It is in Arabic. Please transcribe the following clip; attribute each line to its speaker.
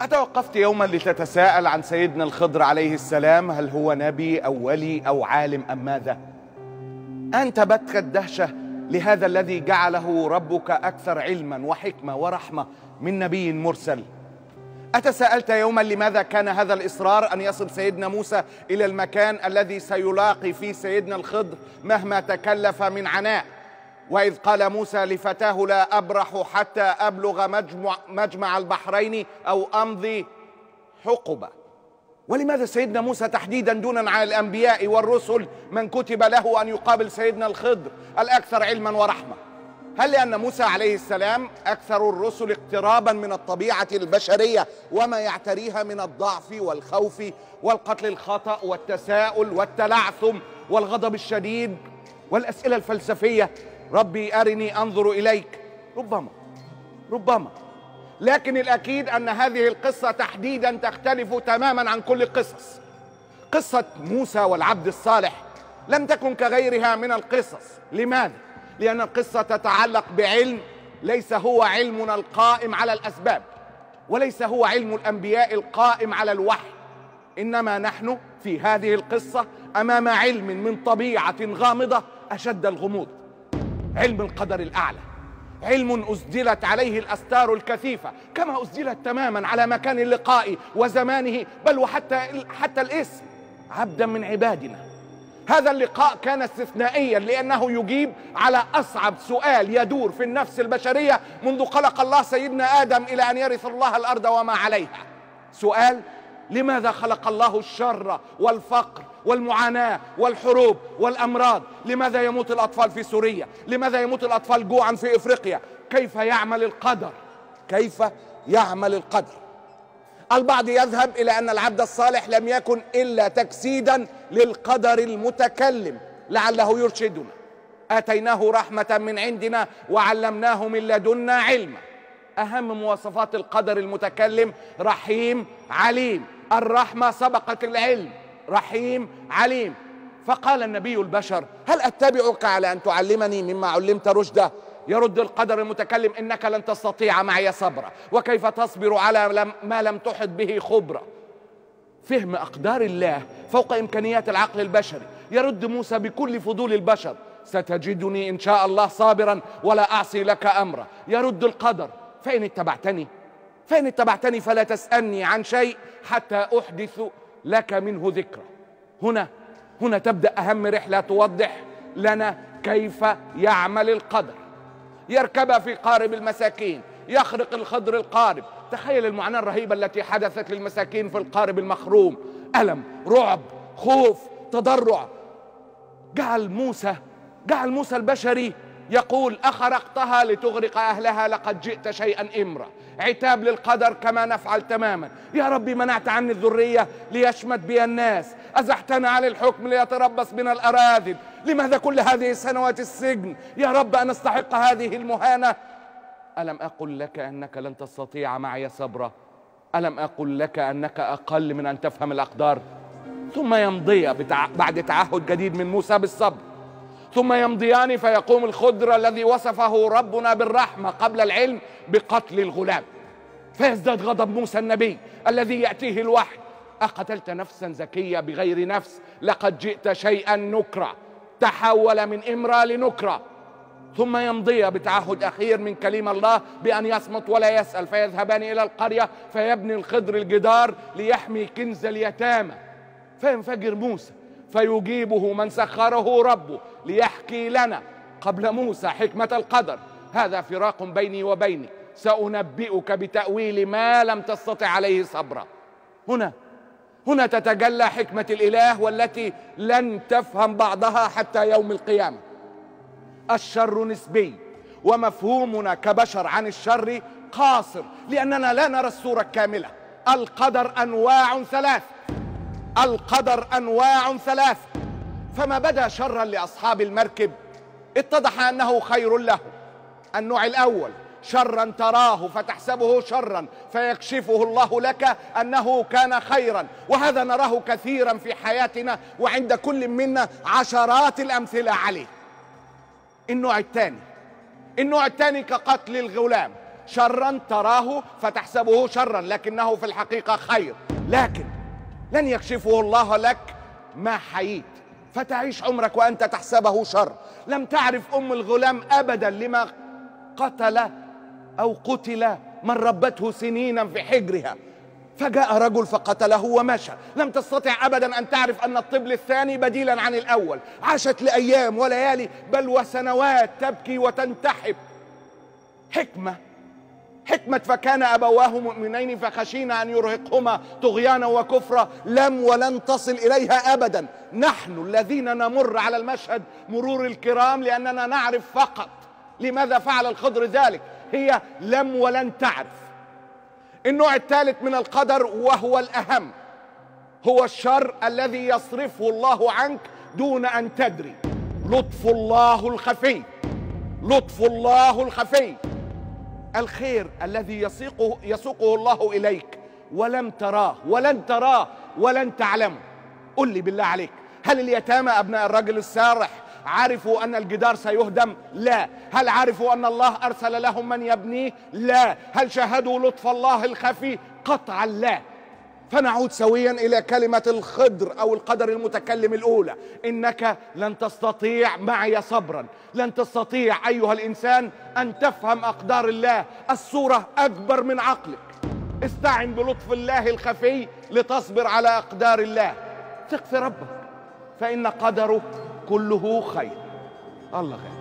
Speaker 1: أتوقفت يوما لتتساءل عن سيدنا الخضر عليه السلام هل هو نبي أو ولي أو عالم أم ماذا؟ أنت بتك الدهشة لهذا الذي جعله ربك أكثر علما وحكمة ورحمة من نبي مرسل أتساءلت يوما لماذا كان هذا الإصرار أن يصل سيدنا موسى إلى المكان الذي سيلاقي فيه سيدنا الخضر مهما تكلف من عناء وإذ قال موسى لفتاه لا أبرح حتى أبلغ مجمع, مجمع البحرين أو أمضي حقبة ولماذا سيدنا موسى تحديدا دونا على الأنبياء والرسل من كتب له أن يقابل سيدنا الخضر الأكثر علما ورحمة هل لأن موسى عليه السلام أكثر الرسل اقترابا من الطبيعة البشرية وما يعتريها من الضعف والخوف والقتل الخطأ والتساؤل والتلعثم والغضب الشديد والأسئلة الفلسفية ربي أرني أنظر إليك ربما ربما لكن الأكيد أن هذه القصة تحديدا تختلف تماما عن كل القصص قصة موسى والعبد الصالح لم تكن كغيرها من القصص لماذا؟ لأن القصة تتعلق بعلم ليس هو علمنا القائم على الأسباب وليس هو علم الأنبياء القائم على الوحي إنما نحن في هذه القصة أمام علم من طبيعة غامضة أشد الغموض علم القدر الأعلى علم أسدلت عليه الأستار الكثيفة كما أسدلت تماما على مكان اللقاء وزمانه بل وحتى حتى الاسم عبدا من عبادنا هذا اللقاء كان استثنائيا لأنه يجيب على أصعب سؤال يدور في النفس البشرية منذ خلق الله سيدنا آدم إلى أن يرث الله الأرض وما عليها سؤال لماذا خلق الله الشر والفقر والمعاناة والحروب والأمراض لماذا يموت الأطفال في سوريا لماذا يموت الأطفال جوعا في إفريقيا كيف يعمل القدر كيف يعمل القدر البعض يذهب إلى أن العبد الصالح لم يكن إلا تجسيدا للقدر المتكلم لعله يرشدنا آتيناه رحمة من عندنا وعلمناه من لدنا علما أهم مواصفات القدر المتكلم رحيم عليم الرحمة سبقت العلم رحيم عليم فقال النبي البشر هل أتبعك على أن تعلمني مما علمت رشدا يرد القدر المتكلم إنك لن تستطيع معي صبرا وكيف تصبر على ما لم تحط به خبرة فهم أقدار الله فوق إمكانيات العقل البشري يرد موسى بكل فضول البشر ستجدني إن شاء الله صابرا ولا أعصي لك أمرا يرد القدر فإن اتبعتني فإن اتبعتني فلا تسألني عن شيء حتى أحدث لك منه ذكرى هنا هنا تبدا اهم رحله توضح لنا كيف يعمل القدر يركب في قارب المساكين يخرق الخضر القارب تخيل المعاناه الرهيبه التي حدثت للمساكين في القارب المخروم الم رعب خوف تضرع جعل موسى جعل موسى البشري يقول أخرقتها لتغرق أهلها لقد جئت شيئا إمرا عتاب للقدر كما نفعل تماما يا ربي منعت عني الذرية ليشمت بي الناس أزحتنا على الحكم ليتربص بنا الأراذل لماذا كل هذه السنوات السجن يا رب أن أستحق هذه المهانة ألم أقل لك أنك لن تستطيع معي صبرا ألم أقل لك أنك أقل من أن تفهم الأقدار ثم يمضي بعد تعهد جديد من موسى بالصبر ثم يمضيان فيقوم الخضر الذي وصفه ربنا بالرحمة قبل العلم بقتل الغلام فيزداد غضب موسى النبي الذي يأتيه الوحي أقتلت نفسا زكية بغير نفس لقد جئت شيئا نكرا تحول من إمرأة لنكرة ثم يمضي بتعهد أخير من كليم الله بأن يصمت ولا يسأل فيذهبان إلى القرية فيبني الخضر الجدار ليحمي كنز اليتامى فينفجر موسى فيجيبه من سخره ربه ليحكي لنا قبل موسى حكمة القدر هذا فراق بيني وبينك سأنبئك بتأويل ما لم تستطع عليه صبرا هنا هنا تتجلى حكمة الإله والتي لن تفهم بعضها حتى يوم القيامة الشر نسبي ومفهومنا كبشر عن الشر قاصر لأننا لا نرى الصورة الكاملة القدر أنواع ثلاث القدر أنواع ثلاث فما بدا شرا لأصحاب المركب اتضح أنه خير له النوع الأول شرا تراه فتحسبه شرا فيكشفه الله لك أنه كان خيرا وهذا نراه كثيرا في حياتنا وعند كل منا عشرات الأمثلة عليه النوع الثاني النوع الثاني كقتل الغلام شرا تراه فتحسبه شرا لكنه في الحقيقة خير لكن لن يكشفه الله لك ما حييت فتعيش عمرك وأنت تحسبه شر لم تعرف أم الغلام أبدا لما قتل أو قتل من ربته سنينا في حجرها فجاء رجل فقتله ومشى لم تستطع أبدا أن تعرف أن الطبل الثاني بديلا عن الأول عاشت لأيام وليالي بل وسنوات تبكي وتنتحب حكمة حكمة فكان أبواه مؤمنين فخشينا أن يرهقهما طغيانا وكفرا لم ولن تصل إليها أبدا نحن الذين نمر على المشهد مرور الكرام لأننا نعرف فقط لماذا فعل الخضر ذلك هي لم ولن تعرف النوع الثالث من القدر وهو الأهم هو الشر الذي يصرفه الله عنك دون أن تدري لطف الله الخفي لطف الله الخفي الخير الذي يسوقه, يسوقه الله إليك ولم تراه ولن تراه ولن تعلمه قل لي بالله عليك هل اليتامى أبناء الرجل السارح عرفوا أن الجدار سيهدم؟ لا هل عرفوا أن الله أرسل لهم من يبنيه؟ لا هل شاهدوا لطف الله الخفي؟ قطعا لا فنعود سويا إلى كلمة الخضر أو القدر المتكلم الأولى إنك لن تستطيع معي صبرا لن تستطيع أيها الإنسان أن تفهم أقدار الله الصورة أكبر من عقلك استعن بلطف الله الخفي لتصبر على أقدار الله ثق في ربك فإن قدره كله خير الله خير